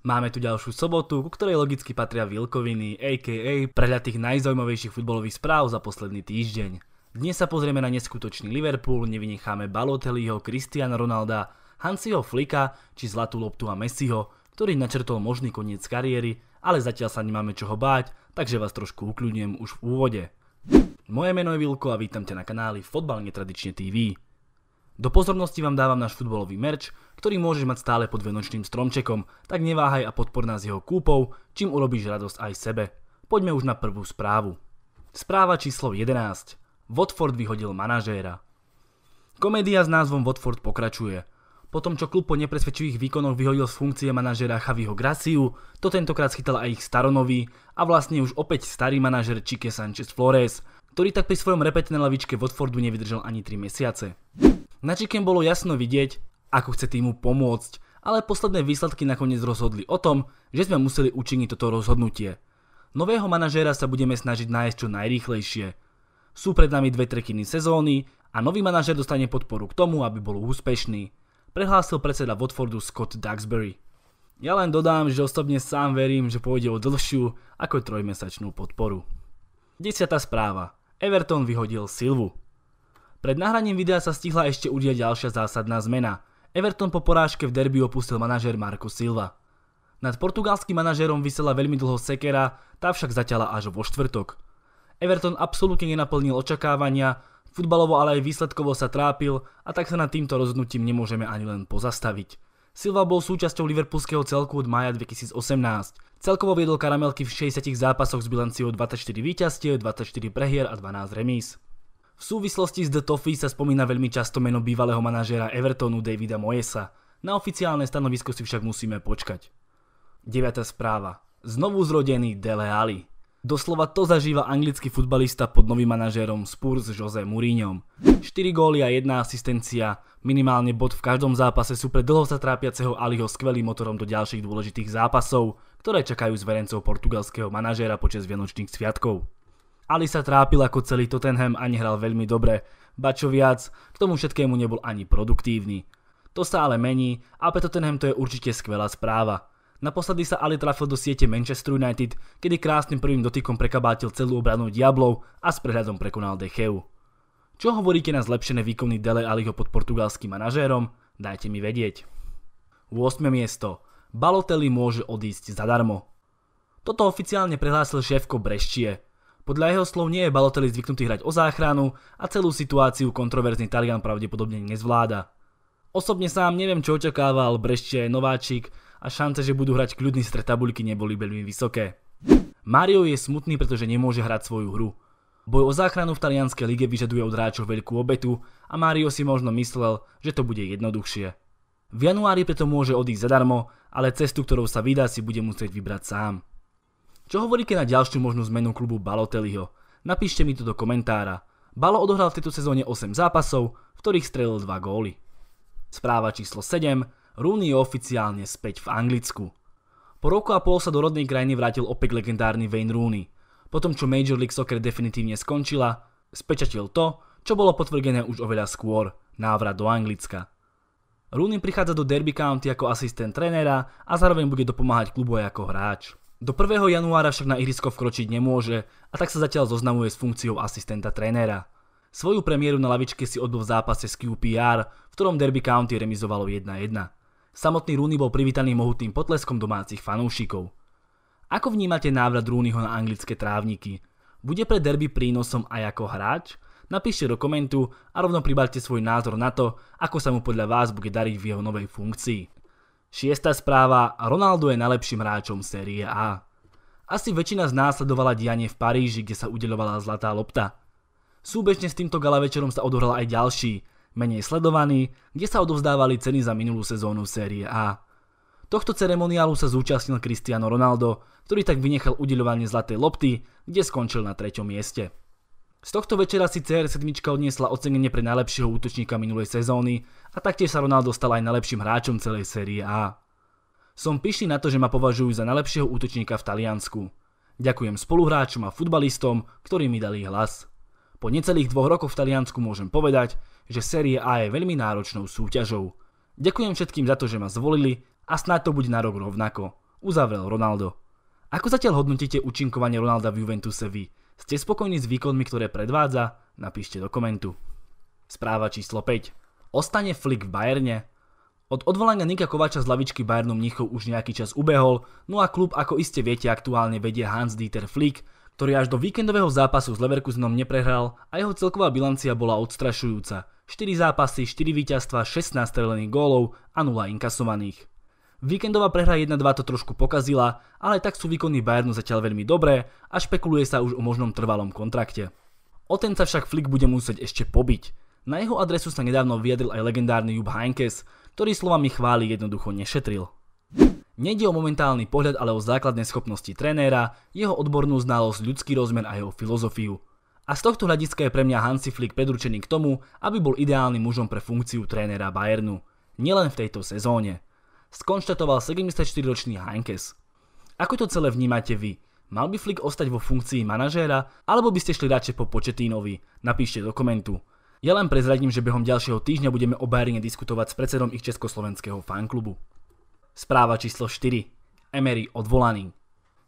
Máme tu ďalšiu sobotu, ku ktorej logicky patria Vilkoviny, aka prehľad tých najzaujímavejších futbolových správ za posledný týždeň. Dnes sa pozrieme na neskutočný Liverpool, nevynecháme Balotelliho, Cristiana Ronalda, Hansiho Flika či Zlatú loptu a Messiho, ktorý načrtol možný koniec kariéry, ale zatiaľ sa nemáme čoho báť, takže vás trošku ukľudnem už v úvode. Moje meno je Vilko a vítam ťa na kanáli Fotbal netradične TV. Do pozornosti vám dávam náš futbolový merč, ktorý môžeš mať stále pod venočným stromčekom, tak neváhaj a podpor nás jeho kúpou, čím urobíš radosť aj sebe. Poďme už na prvú správu. Správa číslo 11. Watford vyhodil manažéra. Komédia s názvom Watford pokračuje. Po tom, čo klub po nepresvedčivých výkonoch vyhodil z funkcie manažera Chaviho Graciu, to tentokrát schytal aj ich staronový a vlastne už opäť starý manažer Chike Sanchez Flores, ktorý tak pri svojom repete na lavičke Watfordu nevydržal ani 3 mesiace. Na Chicken bolo jasno vidieť, ako chce týmu pomôcť, ale posledné výsledky nakoniec rozhodli o tom, že sme museli učiniť toto rozhodnutie. Nového manažéra sa budeme snažiť nájsť čo najrýchlejšie. Sú pred nami dve trekiny sezóny a nový manažer dostane podporu k tomu, aby bol úspešný, prehlásil predseda Watfordu Scott Duxbury. Ja len dodám, že osobne sám verím, že pôjde o dlhšiu ako trojmesačnú podporu. 10. správa. Everton vyhodil Silvu. Pred nahraním videa sa stihla ešte udiať ďalšia zásadná zmena. Everton po porážke v derby opustil manažer Marco Silva. Nad portugalským manažerom vysela veľmi dlho sekera, tá však zaťala až vo štvrtok. Everton absolútne nenaplnil očakávania, futbalovo ale aj výsledkovo sa trápil a tak sa nad týmto rozhodnutím nemôžeme ani len pozastaviť. Silva bol súčasťou liverpoolského celku od mája 2018. Celkovo viedol karamelky v 60 zápasoch s bilanciou 24 víťazstiev, 24 prehier a 12 remís. V súvislosti s The Toffee sa spomína veľmi často meno bývalého manažéra Evertonu Davida Moyesa. Na oficiálne stanovisko si však musíme počkať. 9. správa. Znovu zrodený Dele Alli. Doslova to zažíva anglický futbalista pod novým manažérom Spurs Jose Mourinhom. 4 góly a 1 asistencia, minimálne bod v každom zápase sú pre dlho sa trápiaceho Aliho skvelým motorom do ďalších dôležitých zápasov, ktoré čakajú zverencov portugalského manažéra počas Vianočných sviatkov. Ali sa trápil ako celý Tottenham a nehral veľmi dobre, ba čo viac, k tomu všetkému nebol ani produktívny. To sa ale mení a pre Tottenham to je určite skvelá správa. Naposledy sa Ali trafil do siete Manchester United, kedy krásnym prvým dotykom prekabátil celú obranu Diablov a s prehľadom prekonal Decheu. Čo hovoríte na zlepšené výkony Dele Aliho pod portugalským manažérom? Dajte mi vedieť. 8. miesto. Balotelli môže odísť zadarmo. Toto oficiálne prehlásil šéfko Breščie. Podľa jeho slov nie je Balotelli zvyknutý hrať o záchranu a celú situáciu kontroverzný Talian pravdepodobne nezvláda. Osobne sám neviem, čo očakával, brešte aj nováčik a šance, že budú hrať kľudný stred tabuľky neboli veľmi vysoké. Mario je smutný, pretože nemôže hrať svoju hru. Boj o záchranu v talianskej lige vyžaduje od hráčov veľkú obetu a Mario si možno myslel, že to bude jednoduchšie. V januári preto môže odísť zadarmo, ale cestu, ktorou sa vydá, si bude musieť vybrať sám. Čo hovoríte na ďalšiu možnú zmenu klubu Balotelliho? Napíšte mi to do komentára. Balo odohral v tejto sezóne 8 zápasov, v ktorých strelil 2 góly. Správa číslo 7. Rooney je oficiálne späť v Anglicku. Po roku a pol sa do rodnej krajiny vrátil opäť legendárny Wayne Rooney. Potom, čo Major League Soccer definitívne skončila, spečatil to, čo bolo potvrdené už oveľa skôr, návrat do Anglicka. Rooney prichádza do Derby County ako asistent trénera a zároveň bude dopomáhať klubu aj ako hráč. Do 1. januára však na ihrisko vkročiť nemôže a tak sa zatiaľ zoznamuje s funkciou asistenta trénera. Svoju premiéru na lavičke si odbil v zápase s QPR, v ktorom Derby County remizovalo 1-1. Samotný Rooney bol privítaný mohutným potleskom domácich fanúšikov. Ako vnímate návrat Rooneyho na anglické trávniky? Bude pre Derby prínosom aj ako hráč? Napíšte do komentu a rovno pribáte svoj názor na to, ako sa mu podľa vás bude dariť v jeho novej funkcii. Šiesta správa, Ronaldo je najlepším hráčom série A. Asi väčšina z nás sledovala dianie v Paríži, kde sa udeľovala zlatá lopta. Súbežne s týmto gala večerom sa odohral aj ďalší, menej sledovaný, kde sa odovzdávali ceny za minulú sezónu série A. Tohto ceremoniálu sa zúčastnil Cristiano Ronaldo, ktorý tak vynechal udeľovanie zlatej lopty, kde skončil na treťom mieste. Z tohto večera si CR7 odniesla ocenenie pre najlepšieho útočníka minulej sezóny a taktiež sa Ronaldo stal aj najlepším hráčom celej série A. Som pyšný na to, že ma považujú za najlepšieho útočníka v Taliansku. Ďakujem spoluhráčom a futbalistom, ktorí mi dali hlas. Po necelých dvoch rokoch v Taliansku môžem povedať, že série A je veľmi náročnou súťažou. Ďakujem všetkým za to, že ma zvolili a snáď to bude na rok rovnako, uzavrel Ronaldo. Ako zatiaľ hodnotíte účinkovanie Ronalda v Juventuse vy? Ste spokojní s výkonmi, ktoré predvádza? Napíšte do komentu. Správa číslo 5. Ostane Flick v Bajerne? Od odvolania Nika Kovača z lavičky Bayernu Mnichov už nejaký čas ubehol, no a klub, ako iste viete, aktuálne vedie Hans-Dieter Flick, ktorý až do víkendového zápasu s Leverkusenom neprehral a jeho celková bilancia bola odstrašujúca. 4 zápasy, 4 víťazstva, 16 strelených gólov a 0 inkasovaných. Víkendová prehra 1-2 to trošku pokazila, ale tak sú výkony Bayernu zatiaľ veľmi dobré a špekuluje sa už o možnom trvalom kontrakte. O ten sa však Flick bude musieť ešte pobiť. Na jeho adresu sa nedávno vyjadril aj legendárny Jupp Heynckes, ktorý slovami chváli jednoducho nešetril. Nejde o momentálny pohľad, ale o základné schopnosti trenéra, jeho odbornú znalosť, ľudský rozmer a jeho filozofiu. A z tohto hľadiska je pre mňa Hansi Flick predručený k tomu, aby bol ideálnym mužom pre funkciu trénera Bayernu. Nielen v tejto sezóne skonštatoval 74-ročný Heinkes. Ako to celé vnímate vy? Mal by Flick ostať vo funkcii manažéra, alebo by ste šli radšej po Početínovi? Napíšte do komentu. Ja len prezradím, že behom ďalšieho týždňa budeme o Bajerne diskutovať s predsedom ich československého fanklubu. Správa číslo 4. Emery odvolaný.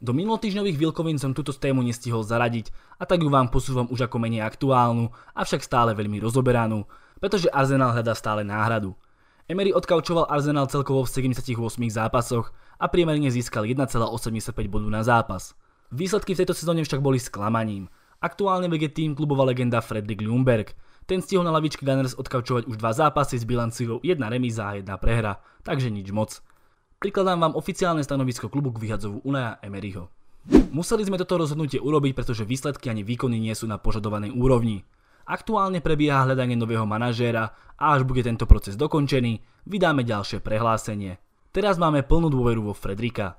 Do minulotýždňových výlkovín som túto tému nestihol zaradiť a tak ju vám posúvam už ako menej aktuálnu, avšak stále veľmi rozoberanú, pretože Arsenal hľadá stále náhradu. Emery odkaučoval Arsenal celkovo v 78 zápasoch a priemerne získal 1,85 bodu na zápas. Výsledky v tejto sezóne však boli sklamaním. Aktuálne vedie tým klubová legenda Fredrik Ljungberg. Ten stihol na lavičke Gunners odkaučovať už dva zápasy s bilanciou 1 remíza a 1 prehra, takže nič moc. Prikladám vám oficiálne stanovisko klubu k vyhadzovu Unaja Emeryho. Museli sme toto rozhodnutie urobiť, pretože výsledky ani výkony nie sú na požadovanej úrovni. Aktuálne prebieha hľadanie nového manažéra a až bude tento proces dokončený, vydáme ďalšie prehlásenie. Teraz máme plnú dôveru vo Fredrika.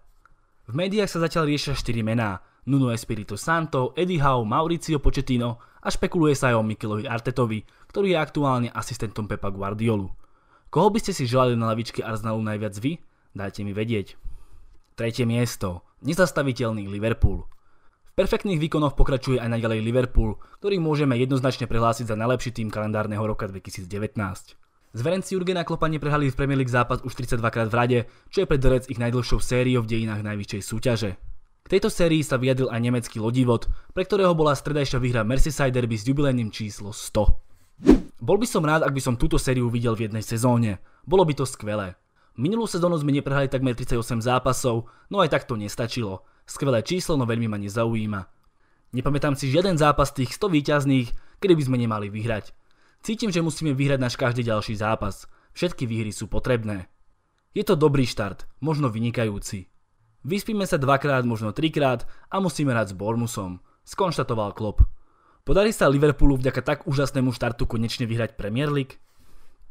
V médiách sa zatiaľ riešia 4 mená. Nuno Espirito Santo, Eddie Howe, Mauricio Pochettino a špekuluje sa aj o Mikelovi Artetovi, ktorý je aktuálne asistentom Pepa Guardiolu. Koho by ste si želali na lavičke Arsenalu najviac vy? Dajte mi vedieť. Tretie miesto. Nezastaviteľný Liverpool. V perfektných výkonoch pokračuje aj naďalej Liverpool, ktorý môžeme jednoznačne prehlásiť za najlepší tým kalendárneho roka 2019. Zverenci Jurgena Klopa neprehali v Premier League zápas už 32 krát v rade, čo je pre Derec ich najdlhšou sériou v dejinách najvyššej súťaže. K tejto sérii sa vyjadil aj nemecký lodivod, pre ktorého bola stredajšia výhra Merseyside derby s jubilejným číslo 100. Bol by som rád, ak by som túto sériu videl v jednej sezóne. Bolo by to skvelé. Minulú sezónu sme neprehali takmer 38 zápasov, no aj tak to nestačilo. Skvelé číslo, no veľmi ma nezaujíma. Nepamätám si žiaden zápas tých 100 výťazných, kedy by sme nemali vyhrať. Cítim, že musíme vyhrať náš každý ďalší zápas. Všetky výhry sú potrebné. Je to dobrý štart, možno vynikajúci. Vyspíme sa dvakrát, možno trikrát a musíme hrať s Bormusom, skonštatoval Klopp. Podarí sa Liverpoolu vďaka tak úžasnému štartu konečne vyhrať Premier League?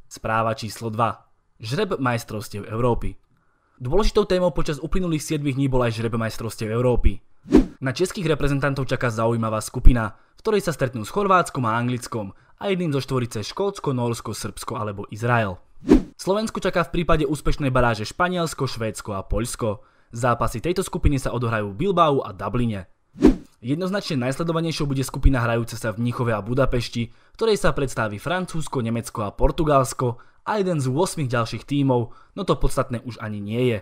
Správa číslo 2. Žreb majstrovstiev Európy. Dôležitou témou počas uplynulých 7 dní bola aj žrebe majstrovstiev Európy. Na českých reprezentantov čaká zaujímavá skupina, v ktorej sa stretnú s Chorvátskom a Anglickom a jedným zo štvorice Škótsko, Norsko, Srbsko alebo Izrael. Slovensko čaká v prípade úspešnej baráže Španielsko, Švédsko a Poľsko. Zápasy tejto skupiny sa odohrajú v Bilbao a Dubline. Jednoznačne najsledovanejšou bude skupina hrajúca sa v Mníchove a Budapešti, ktorej sa predstaví Francúzsko, Nemecko a Portugalsko a jeden z 8 ďalších tímov, no to podstatné už ani nie je.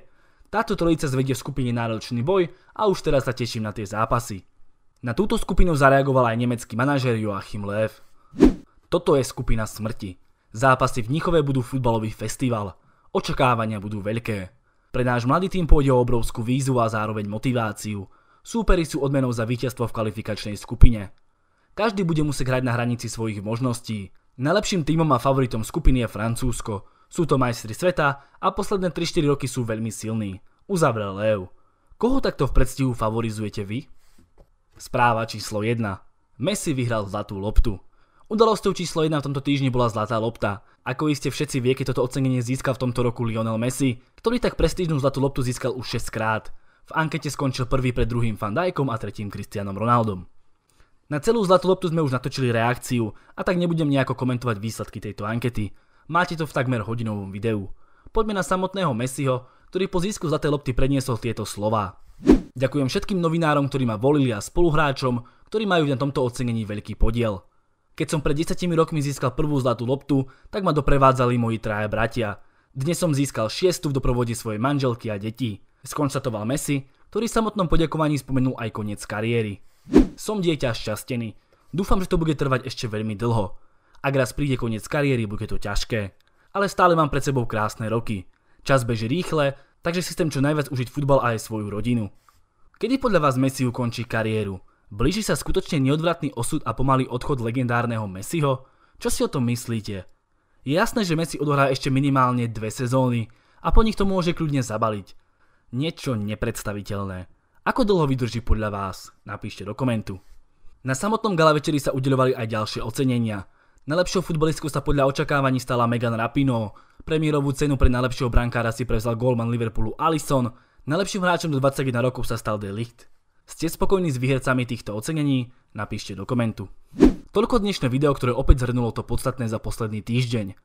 Táto trojica zvedie v skupine náročný boj a už teraz sa teším na tie zápasy. Na túto skupinu zareagoval aj nemecký manažer Joachim Löw. Toto je skupina smrti. Zápasy v Nichove budú futbalový festival. Očakávania budú veľké. Pre náš mladý tým pôjde o obrovskú výzvu a zároveň motiváciu – Súperi sú odmenou za víťazstvo v kvalifikačnej skupine. Každý bude musieť hrať na hranici svojich možností. Najlepším tímom a favoritom skupiny je Francúzsko. Sú to majstri sveta a posledné 3-4 roky sú veľmi silní. Uzavrel Lev. Koho takto v predstihu favorizujete vy? Správa číslo 1. Messi vyhral zlatú loptu. Udalosťou číslo 1 v tomto týždni bola zlatá lopta. Ako iste všetci vie, keď toto ocenenie získal v tomto roku Lionel Messi, ktorý tak prestížnú zlatú loptu získal už 6 krát. V ankete skončil prvý pred druhým Dijkom a tretím Cristianom Ronaldom. Na celú zlatú loptu sme už natočili reakciu a tak nebudem nejako komentovať výsledky tejto ankety. Máte to v takmer hodinovom videu. Poďme na samotného Messiho, ktorý po získu zlatej lopty predniesol tieto slová. Ďakujem všetkým novinárom, ktorí ma volili a spoluhráčom, ktorí majú na tomto ocenení veľký podiel. Keď som pred 10 rokmi získal prvú zlatú loptu, tak ma doprevádzali moji traja bratia. Dnes som získal šiestu v doprovode svojej manželky a detí skonštatoval Messi, ktorý v samotnom poďakovaní spomenul aj koniec kariéry. Som dieťa šťastený. Dúfam, že to bude trvať ešte veľmi dlho. Ak raz príde koniec kariéry, bude to ťažké. Ale stále mám pred sebou krásne roky. Čas beží rýchle, takže si chcem čo najviac užiť futbal a aj svoju rodinu. Kedy podľa vás Messi ukončí kariéru? Blíži sa skutočne neodvratný osud a pomalý odchod legendárneho Messiho? Čo si o tom myslíte? Je jasné, že Messi odohrá ešte minimálne dve sezóny a po nich to môže kľudne zabaliť niečo nepredstaviteľné. Ako dlho vydrží podľa vás? Napíšte do komentu. Na samotnom gala večeri sa udeľovali aj ďalšie ocenenia. Najlepšou futbalistkou sa podľa očakávaní stala Megan Rapino. Premiérovú cenu pre najlepšieho brankára si prevzal golman Liverpoolu Alisson. Najlepším hráčom do 21 rokov sa stal De Ligt. Ste spokojní s vyhercami týchto ocenení? Napíšte do komentu. Toľko dnešné video, ktoré opäť zhrnulo to podstatné za posledný týždeň.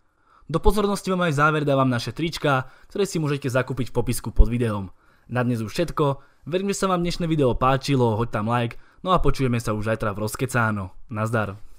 Do pozornosti vám aj záver dávam naše trička, ktoré si môžete zakúpiť v popisku pod videom. Na dnes už všetko, verím, že sa vám dnešné video páčilo, hoď tam like, no a počujeme sa už zajtra v Rozkecáno. Nazdar.